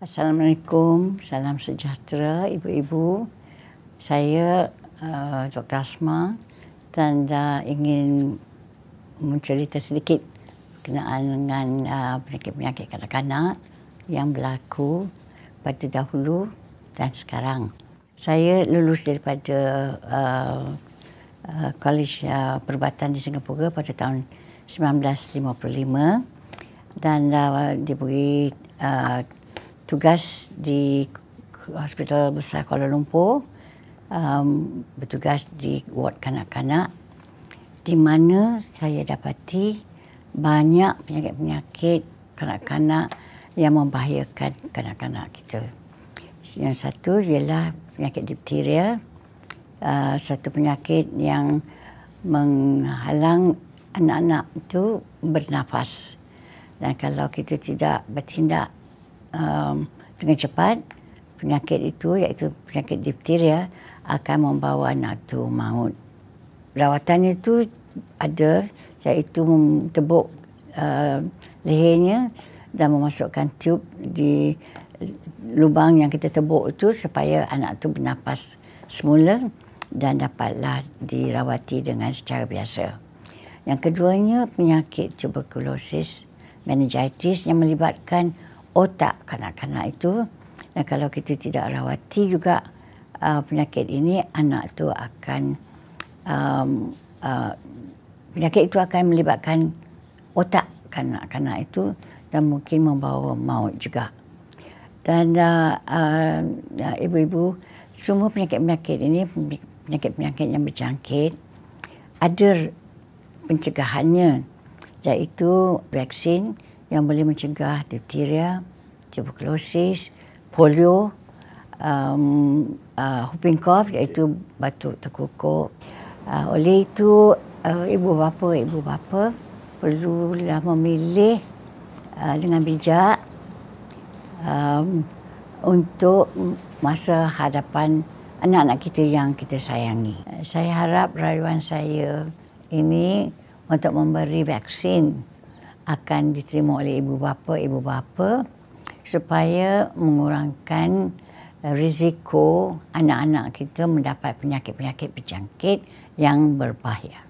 Assalamualaikum, salam sejahtera ibu-ibu. Saya uh, Dr. Asma dan uh, ingin mencerita sedikit berkenaan dengan uh, penyakit-penyakit kanak-kanak yang berlaku pada dahulu dan sekarang. Saya lulus daripada uh, uh, Kolej uh, Perubatan di Singapura pada tahun 1955 dan uh, diberi uh, tugas di Hospital Besar Kuala Lumpur um, bertugas di ward kanak-kanak di mana saya dapati banyak penyakit-penyakit kanak-kanak yang membahayakan kanak-kanak kita. Yang satu ialah penyakit diphtheria, uh, satu penyakit yang menghalang anak-anak itu bernafas. Dan kalau kita tidak bertindak um, dengan cepat penyakit itu iaitu penyakit difteria akan membawa anak itu maut. Rawatan itu ada iaitu tebuk uh, um, lehernya dan memasukkan tube di lubang yang kita tebuk itu supaya anak itu bernafas semula dan dapatlah dirawati dengan secara biasa. Yang keduanya penyakit tuberculosis meningitis yang melibatkan otak kanak-kanak itu dan kalau kita tidak rawati juga uh, penyakit ini anak tu akan um, uh, penyakit itu akan melibatkan otak kanak-kanak itu dan mungkin membawa maut juga dan uh, uh, ya, ibu-ibu semua penyakit-penyakit ini penyakit-penyakit yang berjangkit ada pencegahannya iaitu vaksin yang boleh mencegah difteria, tuberculosis, polio, um, uh, whooping cough iaitu batuk terkukuk. Uh, oleh itu, uh, ibu bapa, ibu bapa perlulah memilih uh, dengan bijak um, untuk masa hadapan anak-anak kita yang kita sayangi. Saya harap rayuan saya ini untuk memberi vaksin akan diterima oleh ibu bapa ibu bapa supaya mengurangkan eh, risiko anak-anak kita mendapat penyakit-penyakit berjangkit yang berbahaya.